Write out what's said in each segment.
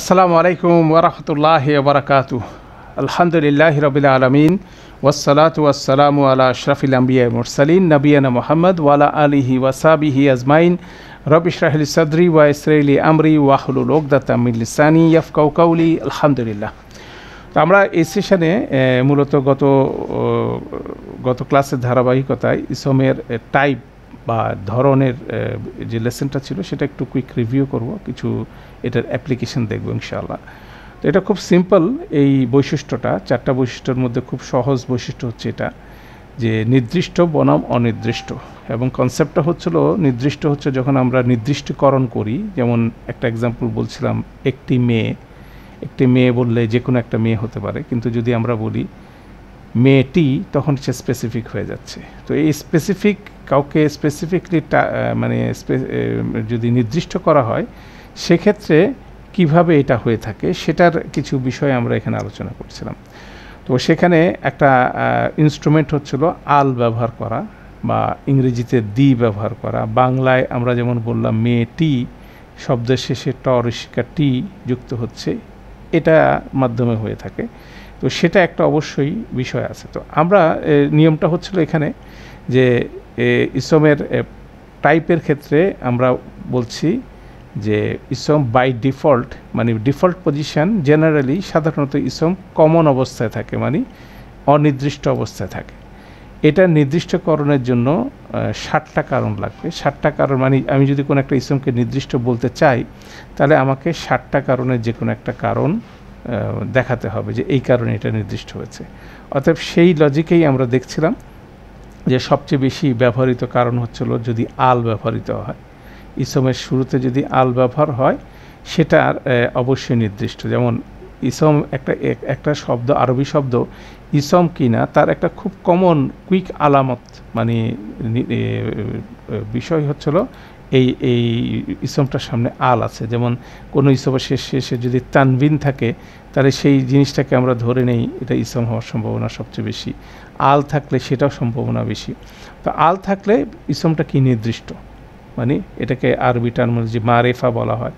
আসসালামু আলাইকুম ওরহমতুল্লাহ বরকাত আলহামদুলিল্লাহ রবিল আলমিন ওসালাত ওয়াসালাম আলা আশরাফিল আম্বিয়া মুরসালিন নবীনা মোহাম্মদ ওয়ালা আলিহি ওয়াসাবিহি আজমাইন রবিশ রাহলি সদরি ওয়া ইসরাইলি আমরি ওয়াহুলুল ওকদাতা মিল্লিসানি ইয়াফকাউ কাউলি আলহামদুলিল্লাহ আমরা এই সেশনে মূলত গত গত ক্লাসের ধারাবাহিকতায় ইসমের টাইপ বা ধরনের যে লেসেনটা ছিল সেটা একটু কুইক রিভিউ করব কিছু এটার অ্যাপ্লিকেশন দেখব ইনশাআল্লাহ তো এটা খুব সিম্পল এই বৈশিষ্ট্যটা চারটা বৈশিষ্ট্যের মধ্যে খুব সহজ বৈশিষ্ট্য হচ্ছে এটা যে নির্দিষ্ট বনাম অনির্দিষ্ট এবং কনসেপ্টটা হচ্ছিল নির্দিষ্ট হচ্ছে যখন আমরা নির্দিষ্টকরণ করি যেমন একটা এক্সাম্পল বলছিলাম একটি মেয়ে একটি মেয়ে বললে যে কোনো একটা মেয়ে হতে পারে কিন্তু যদি আমরা বলি মেয়েটি তখন সে স্পেসিফিক হয়ে যাচ্ছে তো এই স্পেসিফিক কাউকে স্পেসিফিকলি মানে যদি নির্দিষ্ট করা হয় সেক্ষেত্রে কিভাবে এটা হয়ে থাকে সেটার কিছু বিষয় আমরা এখানে আলোচনা করছিলাম তো সেখানে একটা ইনস্ট্রুমেন্ট হচ্ছিল আল ব্যবহার করা বা ইংরেজিতে দি ব্যবহার করা বাংলায় আমরা যেমন বললাম মেয়ে টি শব্দের শেষে ট টি যুক্ত হচ্ছে এটা মাধ্যমে হয়ে থাকে তো সেটা একটা অবশ্যই বিষয় আছে তো আমরা নিয়মটা হচ্ছিল এখানে যে ইসমের টাইপের ক্ষেত্রে আমরা বলছি যে ইসম বাই ডিফল্ট মানে ডিফল্ট পজিশান জেনারেলি সাধারণত ইসম কমন অবস্থায় থাকে মানে অনির্দিষ্ট অবস্থায় থাকে এটা নির্দিষ্টকরণের জন্য ষাটটা কারণ লাগবে ষাটটা কারণ মানে আমি যদি কোনো একটা ইসমকে নির্দিষ্ট বলতে চাই তাহলে আমাকে ষাটটা কারণের যে কোনো একটা কারণ দেখাতে হবে যে এই কারণে এটা নির্দিষ্ট হয়েছে অতএব সেই লজিকেই আমরা দেখছিলাম যে সবচেয়ে বেশি ব্যবহৃত কারণ হচ্ছিল যদি আল ব্যবহৃত হয় ইসমের শুরুতে যদি আল ব্যবহার হয় সেটার অবশ্যই নির্দিষ্ট যেমন ইসম একটা একটা শব্দ আরবি শব্দ ইসম কিনা তার একটা খুব কমন কুইক আলামত মানে বিষয় হচ্ছিল এই এই ইসমটার সামনে আল আছে যেমন কোনো ইসমের শেষ শেষে যদি তানবিন থাকে তাহলে সেই জিনিসটাকে আমরা ধরে নেই এটা ইসম হওয়ার সম্ভাবনা সবচেয়ে বেশি আল থাকলে সেটাও সম্ভাবনা বেশি তো আল থাকলে ইসমটা কি নির্দিষ্ট মানে এটাকে আরবি টার্মোলজি মারেফা বলা হয়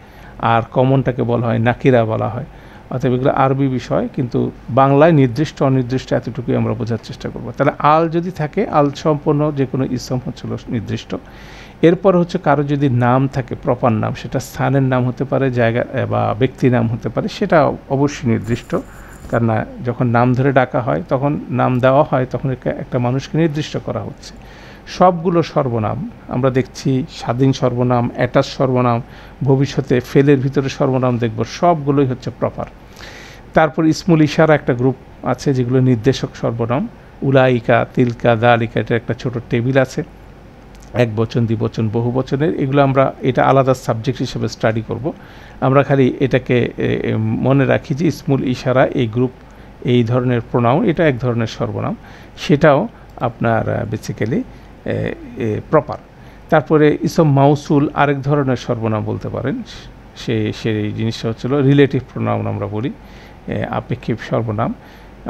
আর কমনটাকে বলা হয় নাকিরা বলা হয় অর্থাৎ এগুলো আরবি বিষয় কিন্তু বাংলায় নির্দিষ্ট অনির্দিষ্ট এতটুকুই আমরা বোঝার চেষ্টা করব তাহলে আল যদি থাকে আল সম্পন্ন যে কোনো ইসম হচ্ছিল নির্দিষ্ট এরপর হচ্ছে কারো যদি নাম থাকে প্রপার নাম সেটা স্থানের নাম হতে পারে জায়গা বা ব্যক্তির নাম হতে পারে সেটা অবশ্যই নির্দিষ্ট কেননা যখন নাম ধরে ডাকা হয় তখন নাম দেওয়া হয় তখন একটা মানুষকে নির্দিষ্ট করা হচ্ছে সবগুলো সর্বনাম আমরা দেখছি স্বাধীন সর্বনাম অ্যাটাচ সর্বনাম ভবিষ্যতে ফেলের ভিতরে সর্বনাম দেখব সবগুলোই হচ্ছে প্রপার তারপর ইসমুল ইশারা একটা গ্রুপ আছে যেগুলো নির্দেশক সর্বনাম উলাইকা তিলকা দালিকা এটা একটা ছোট টেবিল আছে এক বচন বচন বহু বচনের এগুলো আমরা এটা আলাদা সাবজেক্ট হিসেবে স্টাডি করব আমরা খালি এটাকে মনে রাখি যে স্মুল ইশারা এই গ্রুপ এই ধরনের প্রোনাউন এটা এক ধরনের সর্বনাম সেটাও আপনার বেসিক্যালি প্রপার তারপরে ইসম মাউসুল আরেক ধরনের সর্বনাম বলতে পারেন সে সেই জিনিসটা হচ্ছিলো রিলেটিভ প্রোনাউন আমরা বলি আপেক্ষিক সর্বনাম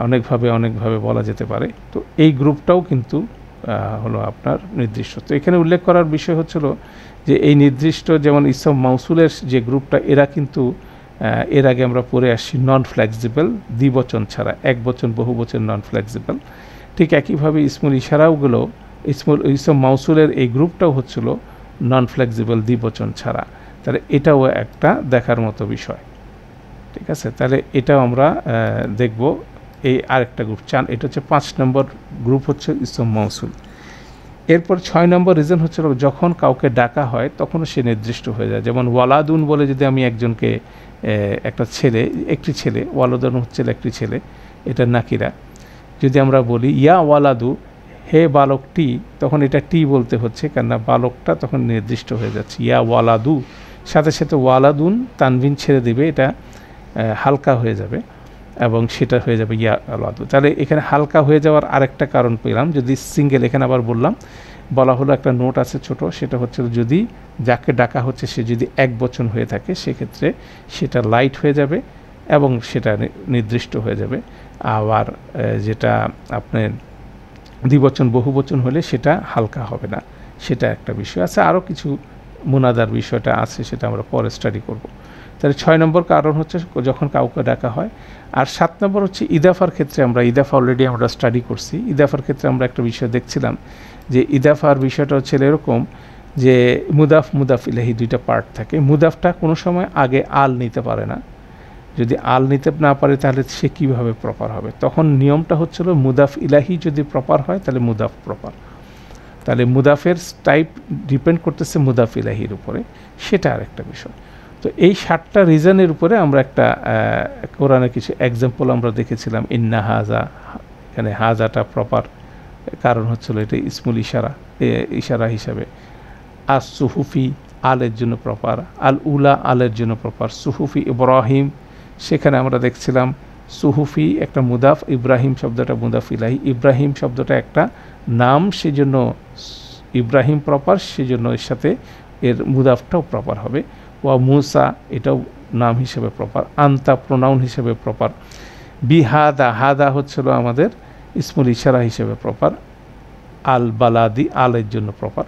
অনেকভাবে অনেকভাবে বলা যেতে পারে তো এই গ্রুপটাও কিন্তু হলো আপনার নির্দিষ্ট তো এখানে উল্লেখ করার বিষয় হচ্ছিল যে এই নির্দিষ্ট যেমন ইসলাম মাউসুলের যে গ্রুপটা এরা কিন্তু এর আগে আমরা পড়ে আসছি নন ফ্লেক্সিবল দ্বিবচন ছাড়া এক বচন বহু বচন নন ফ্লেক্সিবল ঠিক একইভাবে ইসমুল ইশারাওগুলো ইসমুল ইসম মাউসুলের এই গ্রুপটাও হচ্ছিল নন ফ্লেক্সিবল দ্বিবচন ছাড়া তাহলে এটাও একটা দেখার মতো বিষয় ঠিক আছে তাহলে এটাও আমরা দেখব এই আরেকটা গ্রুপ চান এটা হচ্ছে পাঁচ নম্বর গ্রুপ হচ্ছে ইসম মৌসুল এরপর ছয় নম্বর রিজন হচ্ছে যখন কাউকে ডাকা হয় তখন সে নির্দিষ্ট হয়ে যায় যেমন ওয়ালাদুন বলে যদি আমি একজনকে একটা ছেলে একটি ছেলে ওয়ালাদুন হচ্ছে একটি ছেলে এটা নাকিরা যদি আমরা বলি ইয়া ওয়ালাদু হে বালকটি তখন এটা টি বলতে হচ্ছে কেননা বালকটা তখন নির্দিষ্ট হয়ে যাচ্ছে ইয়া ওয়ালাদু সাথে সাথে ওয়ালাদুন তানভিন ছেড়ে দিবে এটা হালকা হয়ে যাবে এবং সেটা হয়ে যাবে ইয়া আলাদু তাহলে এখানে হালকা হয়ে যাওয়ার আরেকটা কারণ পেলাম যদি সিঙ্গেল এখানে আবার বললাম বলা হলো একটা নোট আছে ছোট সেটা হচ্ছে যদি যাকে ডাকা হচ্ছে সে যদি এক বচন হয়ে থাকে সেক্ষেত্রে সেটা লাইট হয়ে যাবে এবং সেটা নির্দিষ্ট হয়ে যাবে আবার যেটা আপনার দ্বিবচন বচন হলে সেটা হালকা হবে না সেটা একটা বিষয় আছে আরও কিছু মোনাদার বিষয়টা আছে সেটা আমরা পরে স্টাডি করবো তাহলে ছয় নম্বর কারণ হচ্ছে যখন কাউকে ডাকা হয় আর সাত নম্বর হচ্ছে ইদাফার ক্ষেত্রে আমরা ইদাফা অলরেডি আমরা স্টাডি করছি ইদাফার ক্ষেত্রে আমরা একটা বিষয় দেখছিলাম যে ইদাফার বিষয়টা হচ্ছে এরকম যে মুদাফ মুদাফ ইলাহি দুইটা পার্ট থাকে মুদাফটা কোনো সময় আগে আল নিতে পারে না যদি আল নিতে না পারে তাহলে সে কীভাবে প্রপার হবে তখন নিয়মটা হচ্ছিল মুদাফ ইলাহি যদি প্রপার হয় তাহলে মুদাফ প্রপার তাহলে মুদাফের টাইপ ডিপেন্ড করতেছে মুদাফ ইলাহির উপরে সেটা আর একটা বিষয় তো এই ষাটটা রিজনের উপরে আমরা একটা কোরআনের কিছু এক্সাম্পল আমরা দেখেছিলাম ইন্না হাজা এখানে হাজাটা প্রপার কারণ হচ্ছিল এটা ইসমুল ইশারা ইশারা হিসাবে আর সুহুফি আলের জন্য প্রপার আল উলা আলের জন্য প্রপার সুহুফি ইব্রাহিম সেখানে আমরা দেখছিলাম সুহুফি একটা মুদাফ ইব্রাহিম শব্দটা মুদাফ ইলাহি ইব্রাহিম শব্দটা একটা নাম সেজন্য ইব্রাহিম প্রপার সেজন্য এর সাথে এর মুদাফটাও প্রপার হবে ওয়া মুসা এটাও নাম হিসেবে প্রপার আন্তা প্রোনাউন হিসেবে প্রপার বি হাদা হাদা হচ্ছিল আমাদের ইসমুল ইশারা হিসেবে প্রপার আল বালাদি আলের জন্য প্রপার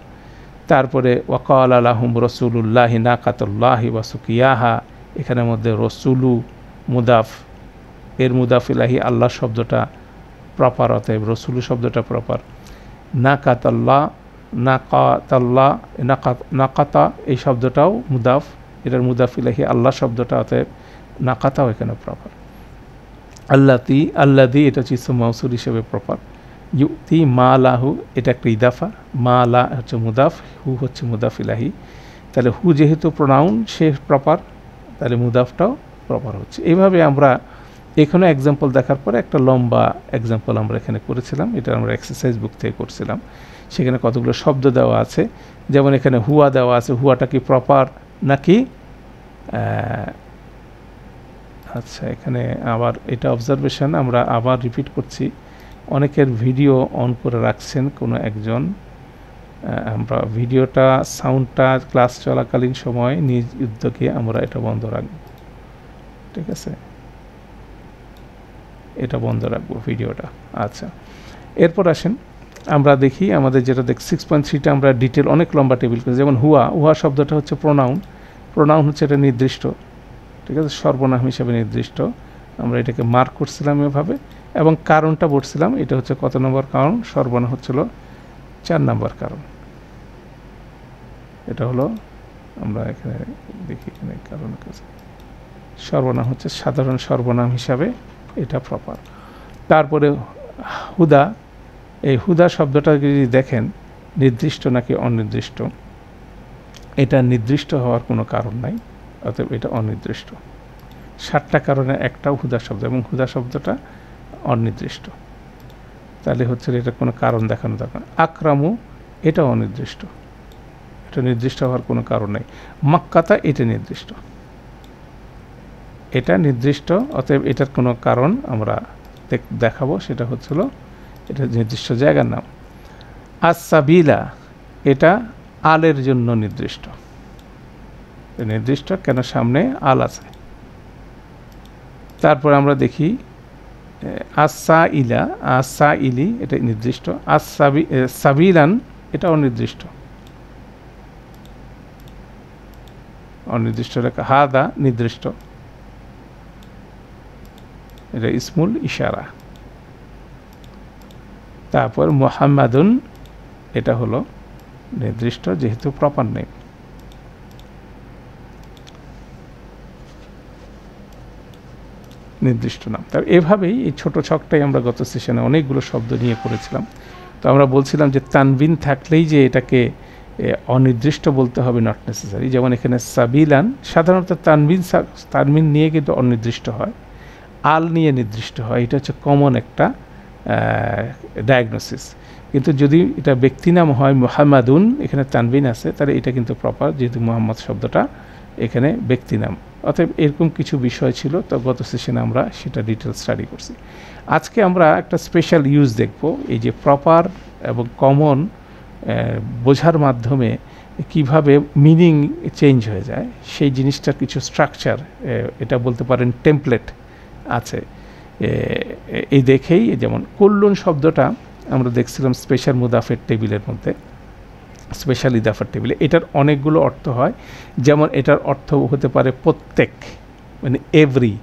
তারপরে ওয়াকাল আলাহম রসুল্লাহ নাকাতুল্লাহি ওয়াসুকিয়াহা এখানের মধ্যে রসুলু মুদাফ এর মুদাফিলাহি আল্লাহ শব্দটা প্রপার অতএব রসুলু শব্দটা প্রপার নাকাতাল্লাহ নাকাতাল্লাহ নাকাতা এই শব্দটাও মুদাফ এটার মুদাফিলাহি আল্লাহ শব্দটা অতএব নাকাতাও এখানে প্রপার আল্লাহ তি আল্লা দি এটা হচ্ছে মাউসুর হিসেবে প্রপার ইউতি মা লাহু এটা একটা ইদাফা মা লা হচ্ছে মুদাফ হু হচ্ছে মুদাফিলাহি তাহলে হু যেহেতু প্রোনাউন সে প্রপার তাহলে মুদাফটাও প্রপার হচ্ছে এইভাবে আমরা এখানে এক্সাম্পল দেখার পরে একটা লম্বা এক্সাম্পল আমরা এখানে করেছিলাম এটা আমরা এক্সারসাইজ বুক থেকে করছিলাম সেখানে কতগুলো শব্দ দেওয়া আছে যেমন এখানে হুয়া দেওয়া আছে হুয়াটা কি প্রপার নাকি আচ্ছা এখানে আবার এটা অবজারভেশন আমরা আবার রিপিট করছি অনেকের ভিডিও অন করে রাখছেন কোনো একজন আমরা ভিডিওটা সাউন্ডটা ক্লাস চলাকালীন সময় নিজ উদ্যোগে আমরা এটা বন্ধ রাখব ঠিক আছে এটা বন্ধ রাখবো ভিডিওটা আচ্ছা এরপর আসেন আমরা দেখি আমাদের যেটা দেখ সিক্স পয়েন্ট থ্রিটা আমরা ডিটেল অনেক লম্বা টেবিল করি যেমন হুয়া হুয়া শব্দটা হচ্ছে প্রোনাউন্ড প্রোনাউন হচ্ছে এটা নির্দিষ্ট ঠিক আছে সর্বনাম হিসেবে নির্দিষ্ট আমরা এটাকে মার্ক করছিলাম এভাবে এবং কারণটা বলছিলাম এটা হচ্ছে কত নম্বর কারণ সর্বনাম হচ্ছিল চার নম্বর কারণ এটা হলো আমরা এখানে দেখি এখানে কারণ সর্বনাম হচ্ছে সাধারণ সর্বনাম হিসাবে এটা প্রপার তারপরে হুদা এই হুদা শব্দটা যদি দেখেন নির্দিষ্ট নাকি অনির্দিষ্ট এটা নির্দিষ্ট হওয়ার কোনো কারণ নাই অতএব এটা অনির্দিষ্ট সাতটা কারণে একটাও হুদা শব্দ এবং হুদা শব্দটা অনির্দিষ্ট তাহলে হচ্ছে এটা কোনো কারণ দেখানো দরকার আক্রামু এটা অনির্দিষ্ট এটা নির্দিষ্ট হওয়ার কোনো কারণ নেই মাক্কাতা এটা নির্দিষ্ট এটা নির্দিষ্ট অতএব এটার কোনো কারণ আমরা দেখাবো সেটা হচ্ছিল এটা নির্দিষ্ট জায়গার নাম আসাবিলা এটা আলের জন্য নির্দিষ্ট নির্দিষ্ট কেন সামনে আল আছে তারপর আমরা দেখি আসা ইলা আসা ইলি এটা নির্দিষ্ট আসাবি সাবিলান এটা অনির্দিষ্ট অনির্দিষ্ট রেখা হাদা নির্দিষ্ট এটা ইসমুল ইশারা তারপর মোহাম্মাদুন এটা হলো নির্দিষ্ট যেহেতু প্রপার নেই নির্দিষ্ট নাম তার এভাবেই এই ছোট ছকটাই আমরা গত সেশনে অনেকগুলো শব্দ নিয়ে করেছিলাম তো আমরা বলছিলাম যে তানবিন থাকলেই যে এটাকে অনির্দিষ্ট বলতে হবে নট নেসেসারি যেমন এখানে সাবিলান সাধারণত তানবিন তানবিন নিয়ে কিন্তু অনির্দিষ্ট হয় আল নিয়ে নির্দিষ্ট হয় এটা হচ্ছে কমন একটা ডায়াগনোসিস কিন্তু যদি এটা ব্যক্তি নাম হয় মোহাম্মাদুন এখানে তানবিন আছে তাহলে এটা কিন্তু প্রপার যেহেতু মোহাম্মদ শব্দটা এখানে ব্যক্তি নাম অতএব এরকম কিছু বিষয় ছিল তো গত সেশনে আমরা সেটা ডিটেল স্টাডি করছি আজকে আমরা একটা স্পেশাল ইউজ দেখব এই যে প্রপার এবং কমন বোঝার মাধ্যমে কিভাবে মিনিং চেঞ্জ হয়ে যায় সেই জিনিসটার কিছু স্ট্রাকচার এটা বলতে পারেন টেমপ্লেট আছে এই দেখেই যেমন কল্যাণ শব্দটা আমরা দেখছিলাম স্পেশাল মুদাফের টেবিলের মধ্যে স্পেশাল ইদাফার টেবিলে এটার অনেকগুলো অর্থ হয় যেমন এটার অর্থ হতে পারে প্রত্যেক মানে এভরি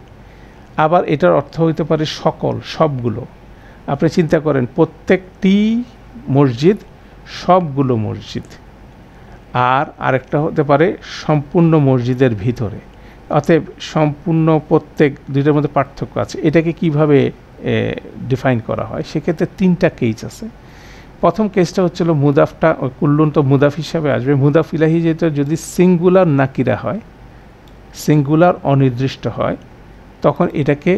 আবার এটার অর্থ হতে পারে সকল সবগুলো আপনি চিন্তা করেন প্রত্যেকটি মসজিদ সবগুলো মসজিদ আর আরেকটা হতে পারে সম্পূর্ণ মসজিদের ভিতরে অতএব সম্পূর্ণ প্রত্যেক দুইটার মধ্যে পার্থক্য আছে এটাকে কিভাবে ডিফাইন করা হয় সেক্ষেত্রে তিনটা কেস আছে প্রথম কেসটা হচ্ছিল মুদাফটা কুল্লুন তো মুদাফ হিসাবে আসবে মুদাফ ইলাহি যেটা যদি সিঙ্গুলার নাকিরা হয় সিঙ্গুলার অনির্দিষ্ট হয় তখন এটাকে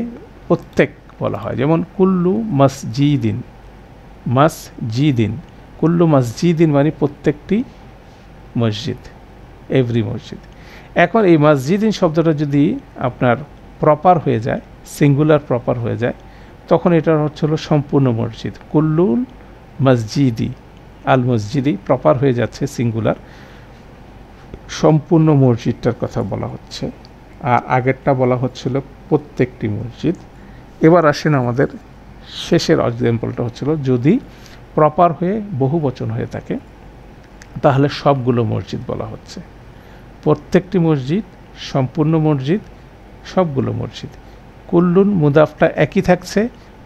প্রত্যেক বলা হয় যেমন কুল্লু মসজিদিন মসজিদিন কুল্লু মসজিদিন মানে প্রত্যেকটি মসজিদ এভরি মসজিদ এখন এই মসজিদিন শব্দটা যদি আপনার প্রপার হয়ে যায় সিঙ্গুলার প্রপার হয়ে যায় তখন এটার অর্থ হলো সম্পূর্ণ মসজিদ কুল্লুল মসজিদি আল মসজিদি প্রপার হয়ে যাচ্ছে সিঙ্গুলার সম্পূর্ণ মসজিদটার কথা বলা হচ্ছে আর আগেরটা বলা হচ্ছিল প্রত্যেকটি মসজিদ এবার আসেন আমাদের শেষের এক্সাম্পলটা হচ্ছিল যদি প্রপার হয়ে বহু বচন হয়ে থাকে তাহলে সবগুলো মসজিদ বলা হচ্ছে প্রত্যেকটি মসজিদ সম্পূর্ণ মসজিদ সবগুলো মসজিদ কুল্লুন মুদাফটা একই থাকছে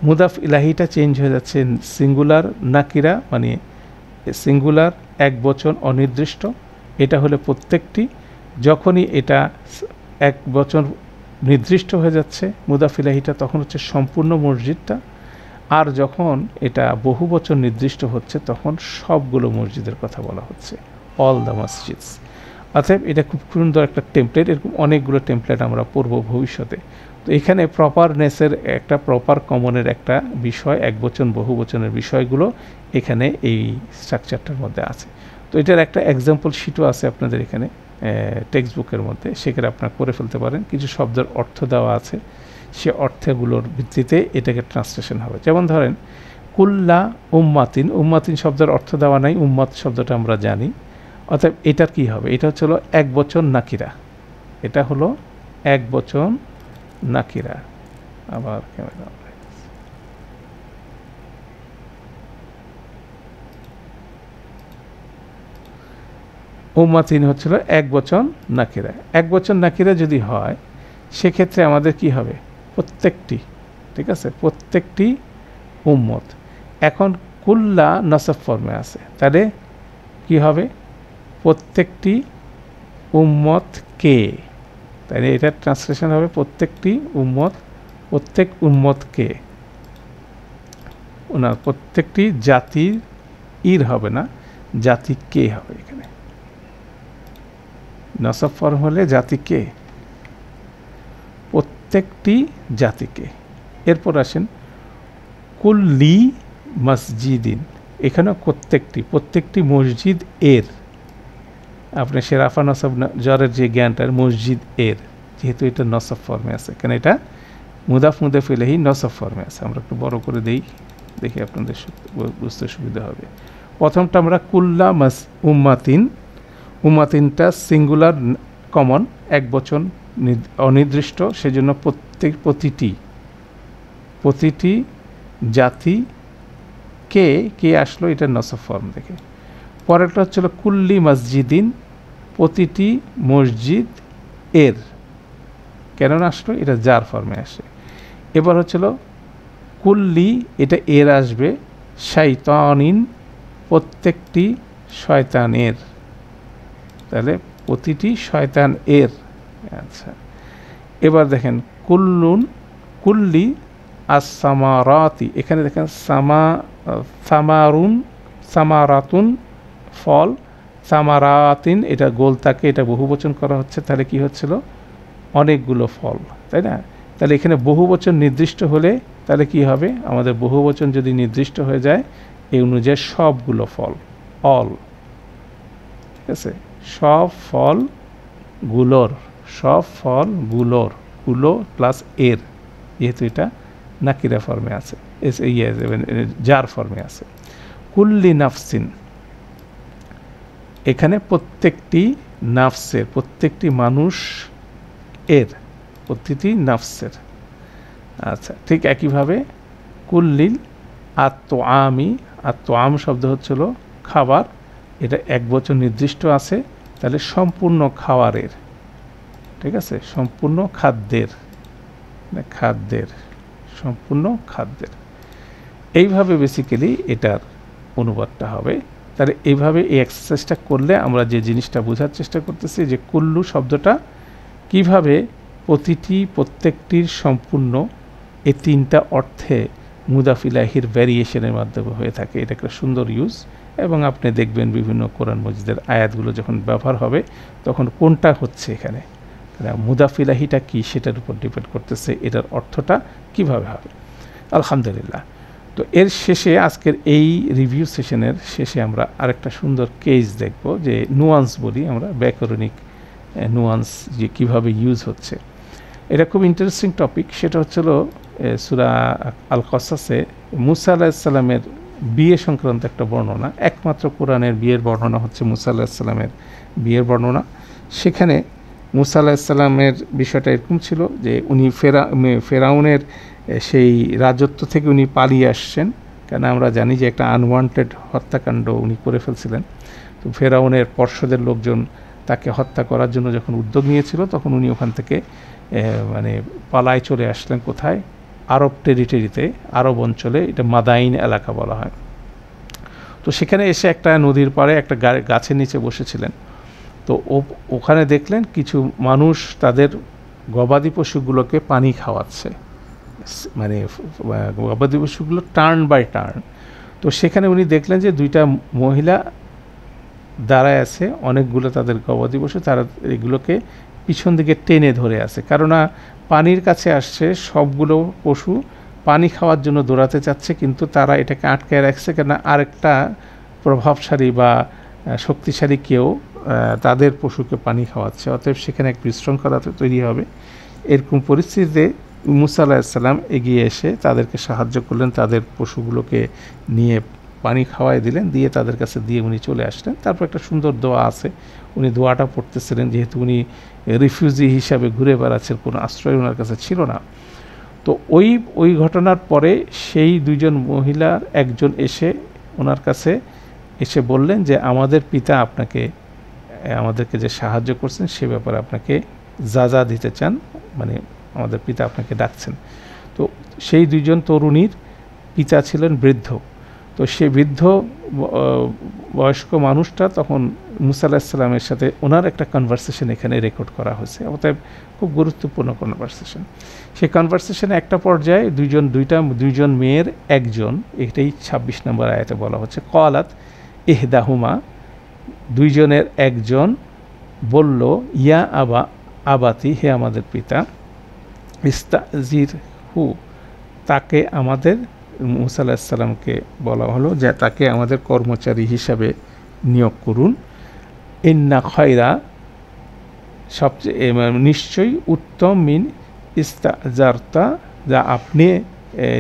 মুদাফ ইলাহিটা চেঞ্জ হয়ে যাচ্ছে সিঙ্গুলার নাকিরা মানে সিঙ্গুলার এক বচন অনির্দিষ্ট এটা হলে প্রত্যেকটি যখনই এটা এক বচন নির্দিষ্ট হয়ে যাচ্ছে মুদাফ ইলাহিটা তখন হচ্ছে সম্পূর্ণ মসজিদটা আর যখন এটা বহু বচন নির্দিষ্ট হচ্ছে তখন সবগুলো মসজিদের কথা বলা হচ্ছে অল দ্য মসজিদস অতএব এটা খুব সুন্দর একটা টেমপ্লেট এরকম অনেকগুলো টেমপ্লেট আমরা পূর্ব ভবিষ্যতে তো এখানে প্রপারনেসের একটা প্রপার কমনের একটা বিষয় এক বচন বহু বচনের বিষয়গুলো এখানে এই স্ট্রাকচারটার মধ্যে আছে তো এটার একটা এক্সাম্পল শিটও আছে আপনাদের এখানে টেক্সট বুকের মধ্যে সেখানে আপনারা করে ফেলতে পারেন কিছু শব্দের অর্থ দেওয়া আছে সে অর্থগুলোর ভিত্তিতে এটাকে ট্রান্সলেশন হবে যেমন ধরেন কুল্লা উম্মাতিন উম্মাতিন শব্দের অর্থ দেওয়া নাই উম্মাত শব্দটা আমরা জানি অর্থাৎ এটার কি হবে এটা হচ্ছে হলো এক বচন নাকিরা এটা হলো এক বচন নাকিরা আবার ক্যামেরা উম্মা তিন হচ্ছিল এক বচন নাকিরা এক বচন নাকিরা যদি হয় সেক্ষেত্রে আমাদের কি হবে প্রত্যেকটি ঠিক আছে প্রত্যেকটি উম্মত এখন কুল্লা নসব ফর্মে আছে তাহলে কি হবে প্রত্যেকটি উম্মতকে তাই এটার ট্রান্সলেশন হবে প্রত্যেকটি উম্মত প্রত্যেক উম্মতকে ওনার প্রত্যেকটি জাতির ইর হবে না জাতি কে হবে এখানে নসব ফর্ম হলে জাতি কে প্রত্যেকটি জাতিকে এরপর আসেন কুল্লি মসজিদিন এখানে প্রত্যেকটি প্রত্যেকটি মসজিদ এর আপনি শেরাফা নসব জ্বরের যে জ্ঞানটার মসজিদ এর যেহেতু এটা নসব ফর্মে আছে কেন এটা মুদাফ মুদাফ ইলেহি নসব ফর্মে আছে আমরা একটু বড় করে দেই দেখি আপনাদের বুঝতে সুবিধা হবে প্রথমটা আমরা কুল্লা মাস উম্মাতিন উম্মাতিনটা সিঙ্গুলার কমন এক বচন অনির্দিষ্ট সেজন্য প্রত্যেক প্রতিটি প্রতিটি জাতি কে কে আসলো এটা নসব ফর্ম দেখে পরেরটা হচ্ছিল কুল্লি মসজিদিন প্রতিটি মসজিদ এর কেন আসলো এটা যার ফর্মে আসে এবার হচ্ছিল কুল্লি এটা এর আসবে শৈতানিন প্রত্যেকটি শয়তানের তাহলে প্রতিটি শয়তান এর আচ্ছা এবার দেখেন কুল্লুন কুল্লি আসামারাতি এখানে দেখেন সামা সামারুন সামারাতুন ফল সামারাতিন এটা গোলতাকে এটা বহুবচন করা হচ্ছে তাহলে কি হচ্ছিল অনেকগুলো ফল তাই না তাহলে এখানে বহুবচন নির্দিষ্ট হলে তাহলে কি হবে আমাদের বহুবচন যদি নির্দিষ্ট হয়ে যায় এই অনুযায়ী সবগুলো ফল অল ঠিক আছে সব ফল গুলোর সব ফল গুলোর গুলো প্লাস এর যেহেতু এটা নাকিরা ফর্মে আছে এস ইয়ে যার ফর্মে আছে কুল্লি নাফসিন এখানে প্রত্যেকটি নাফসের প্রত্যেকটি মানুষ এর প্রতিটি নাফসের আচ্ছা ঠিক একইভাবে কুল্লিল আত্ম আমি তো আম শব্দ হচ্ছিল খাবার এটা এক বছর নির্দিষ্ট আছে তাহলে সম্পূর্ণ খাওয়ারের ঠিক আছে সম্পূর্ণ খাদ্যের মানে খাদ্যের সম্পূর্ণ খাদ্যের এইভাবে বেসিক্যালি এটার অনুবাদটা হবে তাহলে এইভাবে এই এক্সারসাইজটা করলে আমরা যে জিনিসটা বোঝার চেষ্টা করতেছি যে কুল্লু শব্দটা কিভাবে প্রতিটি প্রত্যেকটির সম্পূর্ণ এই তিনটা অর্থে মুদাফিলাহির ভ্যারিয়েশনের মাধ্যমে হয়ে থাকে এটা একটা সুন্দর ইউজ এবং আপনি দেখবেন বিভিন্ন কোরআন মসজিদের আয়াতগুলো যখন ব্যবহার হবে তখন কোনটা হচ্ছে এখানে মুদাফিলাহিটা কি সেটার উপর ডিপেন্ড করতেছে এটার অর্থটা কিভাবে হবে আলহামদুলিল্লাহ তো এর শেষে আজকের এই রিভিউ সেশনের শেষে আমরা আরেকটা সুন্দর কেস দেখব যে নুয়ান্স বলি আমরা ব্যাকরণিক নুয়ান্স eh, যে কিভাবে ইউজ হচ্ছে এটা খুব ইন্টারেস্টিং টপিক সেটা হচ্ছিল eh, সুরা আল কসাসে মুসা আলাহিসাল্লামের বিয়ে সংক্রান্ত একটা বর্ণনা একমাত্র কোরআনের বিয়ের বর্ণনা হচ্ছে মুসা আলাহিসাল্লামের বিয়ের বর্ণনা সেখানে মুসা আলাহিসাল্লামের বিষয়টা এরকম ছিল যে উনি ফেরা ফেরাউনের সেই রাজত্ব থেকে উনি পালিয়ে আসছেন কেন আমরা জানি যে একটা আনওয়ান্টেড হত্যাকাণ্ড উনি করে ফেলছিলেন তো ফেরাউনের পর্ষদের লোকজন তাকে হত্যা করার জন্য যখন উদ্যোগ নিয়েছিল তখন উনি ওখান থেকে মানে পালায় চলে আসলেন কোথায় আরব টেরিটরিতে আরব অঞ্চলে এটা মাদাইন এলাকা বলা হয় তো সেখানে এসে একটা নদীর পাড়ে একটা গাছের নিচে বসেছিলেন তো ওখানে দেখলেন কিছু মানুষ তাদের গবাদি পশুগুলোকে পানি খাওয়াচ্ছে মানে পশুগুলো টার্ন বাই টার্ন তো সেখানে উনি দেখলেন যে দুইটা মহিলা দাঁড়ায় আছে অনেকগুলো তাদের গবাদি পশু তারা এগুলোকে পিছন দিকে টেনে ধরে আছে কেননা পানির কাছে আসছে সবগুলো পশু পানি খাওয়ার জন্য দৌড়াতে চাচ্ছে কিন্তু তারা এটাকে আটকে রাখছে কেননা আরেকটা প্রভাবশালী বা শক্তিশালী কেউ তাদের পশুকে পানি খাওয়াচ্ছে অতএব সেখানে এক বিশৃঙ্খলা তৈরি হবে এরকম পরিস্থিতিতে মুসা আলাহিসাল্লাম এগিয়ে এসে তাদেরকে সাহায্য করলেন তাদের পশুগুলোকে নিয়ে পানি খাওয়াই দিলেন দিয়ে তাদের কাছে দিয়ে উনি চলে আসলেন তারপর একটা সুন্দর দোয়া আছে উনি দোয়াটা পড়তেছিলেন যেহেতু উনি রিফিউজি হিসাবে ঘুরে বেড়াচ্ছেন কোনো আশ্রয় ওনার কাছে ছিল না তো ওই ওই ঘটনার পরে সেই দুজন মহিলার একজন এসে ওনার কাছে এসে বললেন যে আমাদের পিতা আপনাকে আমাদেরকে যে সাহায্য করছেন সে ব্যাপারে আপনাকে যা যা দিতে চান মানে আমাদের পিতা আপনাকে ডাকছেন তো সেই দুইজন তরুণীর পিতা ছিলেন বৃদ্ধ তো সে বৃদ্ধ বয়স্ক মানুষটা তখন মুসা আলাহিসাল্লামের সাথে ওনার একটা কনভারসেশন এখানে রেকর্ড করা হয়েছে অতএব খুব গুরুত্বপূর্ণ কনভারসেশন সেই কনভারসেশনে একটা পর্যায়ে দুইজন দুইটা দুইজন মেয়ের একজন এটাই ২৬ নম্বর আয়াতে বলা হচ্ছে কলাত এহদাহুমা দুইজনের একজন বলল ইয়া আবা আবাতি হে আমাদের পিতা ইস্তাজির হু তাকে আমাদের মুসা আলাহিসাল্লামকে বলা হলো যে তাকে আমাদের কর্মচারী হিসাবে নিয়োগ করুন ইন্না খয়রা সবচেয়ে মানে নিশ্চয়ই উত্তম মিন ইস্তাজারতা যা আপনি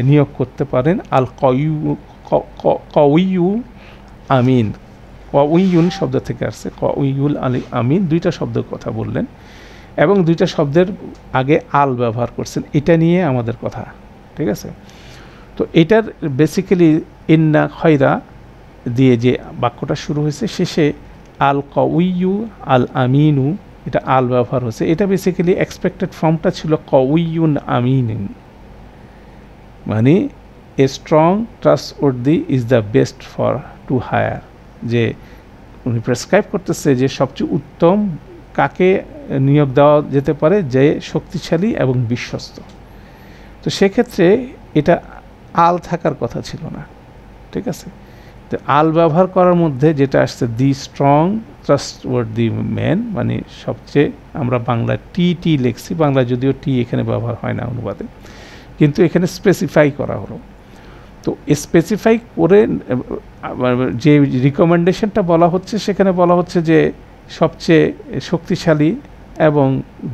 নিয়োগ করতে পারেন আল কয়ু কউইউ আমিন কউইউন শব্দ থেকে আসছে কউইউল আলী আমিন দুইটা শব্দের কথা বললেন এবং দুইটা শব্দের আগে আল ব্যবহার করছেন এটা নিয়ে আমাদের কথা ঠিক আছে তো এটার বেসিক্যালি ইন্না খয়রা দিয়ে যে বাক্যটা শুরু হয়েছে শেষে আল কউইউ আল আমিনু এটা আল ব্যবহার হয়েছে এটা বেসিক্যালি এক্সপেক্টেড ফর্মটা ছিল কউইউন আমিন মানে a strong trust the is the best for to hire যে উনি প্রেসক্রাইব করতেছে যে সবচেয়ে উত্তম কাকে নিয়োগ দেওয়া যেতে পারে যে শক্তিশালী এবং বিশ্বস্ত তো সেক্ষেত্রে এটা আল থাকার কথা ছিল না ঠিক আছে তো আল ব্যবহার করার মধ্যে যেটা আসছে the strong trust word the man মানে সবচেয়ে আমরা বাংলা টি টি লেখছি বাংলা যদিও টি এখানে ব্যবহার হয় না অনুবাদে কিন্তু এখানে স্পেসিফাই করা হলো তো স্পেসিফাই করে যে রিকমেন্ডেশনটা বলা হচ্ছে সেখানে বলা হচ্ছে যে সবচেয়ে শক্তিশালী এবং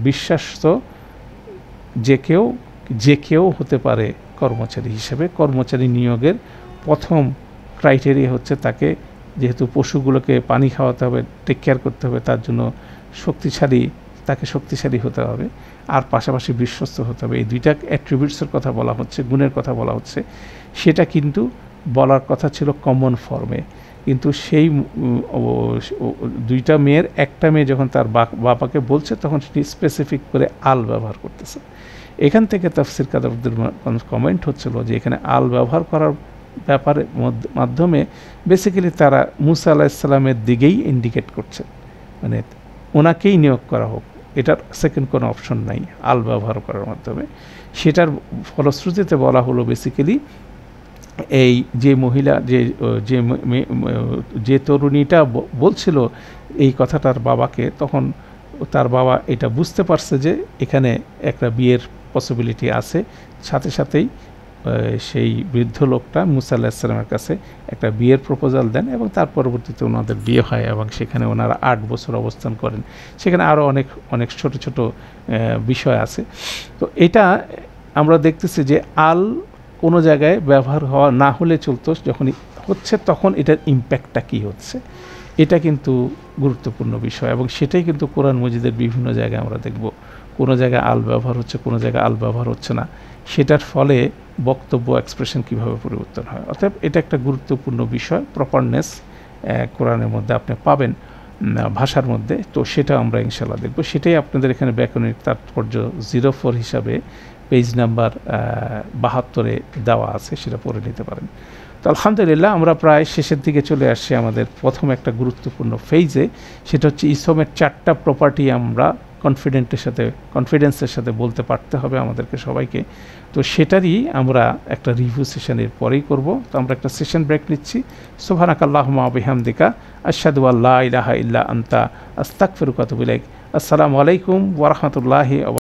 বিশ্বাস্ত যে কেউ যে কেউ হতে পারে কর্মচারী হিসেবে কর্মচারী নিয়োগের প্রথম ক্রাইটেরিয়া হচ্ছে তাকে যেহেতু পশুগুলোকে পানি খাওয়াতে হবে টেক কেয়ার করতে হবে তার জন্য শক্তিশালী তাকে শক্তিশালী হতে হবে আর পাশাপাশি বিশ্বস্ত হতে হবে এই দুইটা অ্যাট্রিবিউটসের কথা বলা হচ্ছে গুণের কথা বলা হচ্ছে সেটা কিন্তু বলার কথা ছিল কমন ফর্মে কিন্তু সেই দুইটা মেয়ের একটা মেয়ে যখন তার বাবাকে বলছে তখন সেটি স্পেসিফিক করে আল ব্যবহার করতেছে এখান থেকে তাফসির কাদাবুদ্দুর কমেন্ট হচ্ছিল যে এখানে আল ব্যবহার করার ব্যাপারে মাধ্যমে বেসিক্যালি তারা মুসা ইসলামের দিকেই ইন্ডিকেট করছে মানে ওনাকেই নিয়োগ করা হোক এটার সেকেন্ড কোনো অপশন নাই আল ব্যবহার করার মাধ্যমে সেটার ফলশ্রুতিতে বলা হলো বেসিক্যালি এই যে মহিলা যে যে যে তরুণীটা বলছিল এই কথা তার বাবাকে তখন তার বাবা এটা বুঝতে পারছে যে এখানে একটা বিয়ের পসিবিলিটি আছে সাথে সাথেই সেই বৃদ্ধ লোকটা মুসা আল্লাহিসাল্লামের কাছে একটা বিয়ের প্রপোজাল দেন এবং তার পরবর্তীতে ওনাদের বিয়ে হয় এবং সেখানে ওনারা আট বছর অবস্থান করেন সেখানে আরও অনেক অনেক ছোট ছোট বিষয় আছে তো এটা আমরা দেখতেছি যে আল কোনো জায়গায় ব্যবহার হওয়া না হলে চলতো যখন হচ্ছে তখন এটার ইম্প্যাক্টটা কী হচ্ছে এটা কিন্তু গুরুত্বপূর্ণ বিষয় এবং সেটাই কিন্তু কোরআন মজিদের বিভিন্ন জায়গায় আমরা দেখব কোনো জায়গায় আল ব্যবহার হচ্ছে কোনো জায়গায় আল ব্যবহার হচ্ছে না সেটার ফলে বক্তব্য এক্সপ্রেশন কিভাবে পরিবর্তন হয় অর্থাৎ এটা একটা গুরুত্বপূর্ণ বিষয় প্রপারনেস কোরআনের মধ্যে আপনি পাবেন ভাষার মধ্যে তো সেটা আমরা ইনশাল্লাহ দেখব সেটাই আপনাদের এখানে ব্যাকরণিক তাৎপর্য জিরো ফোর হিসাবে পেজ নাম্বার uh, বাহাত্তরে দেওয়া আছে সেটা পড়ে নিতে পারেন তো আলহামদুলিল্লাহ আমরা প্রায় শেষের দিকে চলে আসছি আমাদের প্রথম একটা গুরুত্বপূর্ণ ফেজে সেটা হচ্ছে ইসমের চারটা প্রপার্টি আমরা কনফিডেন্টের সাথে কনফিডেন্সের সাথে বলতে পারতে হবে আমাদেরকে সবাইকে তো সেটারই আমরা একটা রিভিউ সেশনের পরেই করব তো আমরা একটা সেশন ব্রেক নিচ্ছি আল্লাহ আবিহামদিকা আশাদু আল্লাহ ইহা ইল্লা আন্তা আস্তাক ফেরুকাত আসসালামু আলাইকুম ওরহমতুল্লাহি